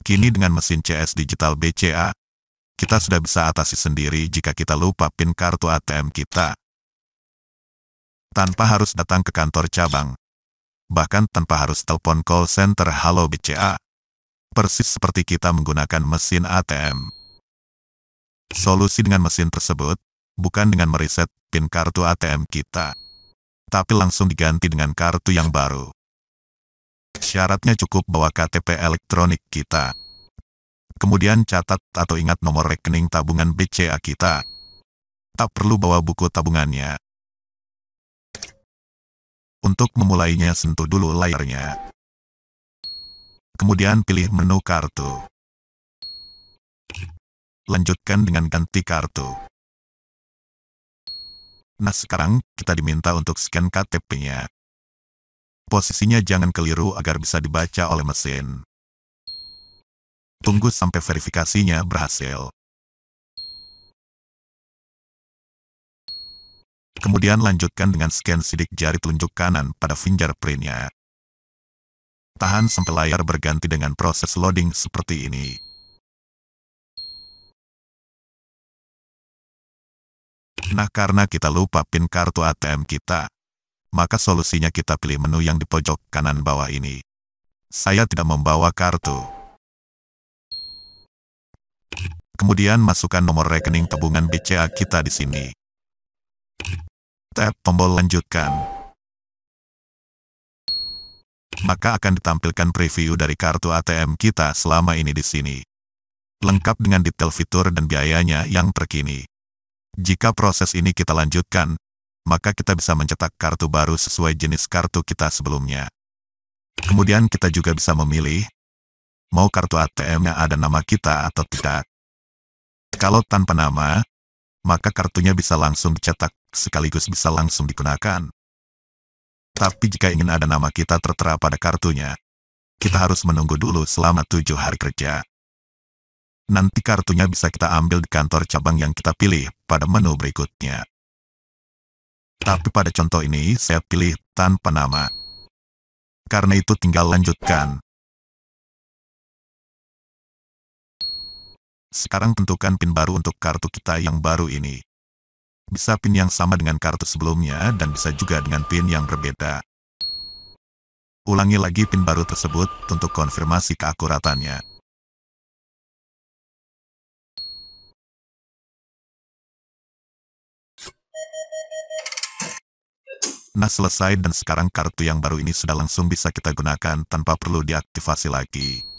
Kini dengan mesin CS digital BCA, kita sudah bisa atasi sendiri jika kita lupa PIN kartu ATM kita. Tanpa harus datang ke kantor cabang. Bahkan tanpa harus telepon call center Halo BCA. Persis seperti kita menggunakan mesin ATM. Solusi dengan mesin tersebut, bukan dengan meriset PIN kartu ATM kita. Tapi langsung diganti dengan kartu yang baru. Syaratnya cukup bawa KTP elektronik kita. Kemudian catat atau ingat nomor rekening tabungan BCA kita. Tak perlu bawa buku tabungannya. Untuk memulainya sentuh dulu layarnya. Kemudian pilih menu kartu. Lanjutkan dengan ganti kartu. Nah sekarang, kita diminta untuk scan KTP-nya. Posisinya jangan keliru agar bisa dibaca oleh mesin. Tunggu sampai verifikasinya berhasil. Kemudian lanjutkan dengan scan sidik jari telunjuk kanan pada fingerprintnya. Tahan sampai layar berganti dengan proses loading seperti ini. Nah karena kita lupa pin kartu ATM kita, maka solusinya kita pilih menu yang di pojok kanan bawah ini. Saya tidak membawa kartu. Kemudian masukkan nomor rekening tabungan BCA kita di sini. Tap tombol lanjutkan. Maka akan ditampilkan preview dari kartu ATM kita selama ini di sini. Lengkap dengan detail fitur dan biayanya yang terkini. Jika proses ini kita lanjutkan, maka kita bisa mencetak kartu baru sesuai jenis kartu kita sebelumnya. Kemudian kita juga bisa memilih, mau kartu ATM-nya ada nama kita atau tidak. Kalau tanpa nama, maka kartunya bisa langsung dicetak sekaligus bisa langsung digunakan. Tapi jika ingin ada nama kita tertera pada kartunya, kita harus menunggu dulu selama tujuh hari kerja. Nanti kartunya bisa kita ambil di kantor cabang yang kita pilih pada menu berikutnya. Tapi pada contoh ini saya pilih tanpa nama. Karena itu tinggal lanjutkan. Sekarang tentukan PIN baru untuk kartu kita yang baru ini. Bisa PIN yang sama dengan kartu sebelumnya dan bisa juga dengan PIN yang berbeda. Ulangi lagi PIN baru tersebut untuk konfirmasi keakuratannya. Nah selesai dan sekarang kartu yang baru ini sudah langsung bisa kita gunakan tanpa perlu diaktifasi lagi.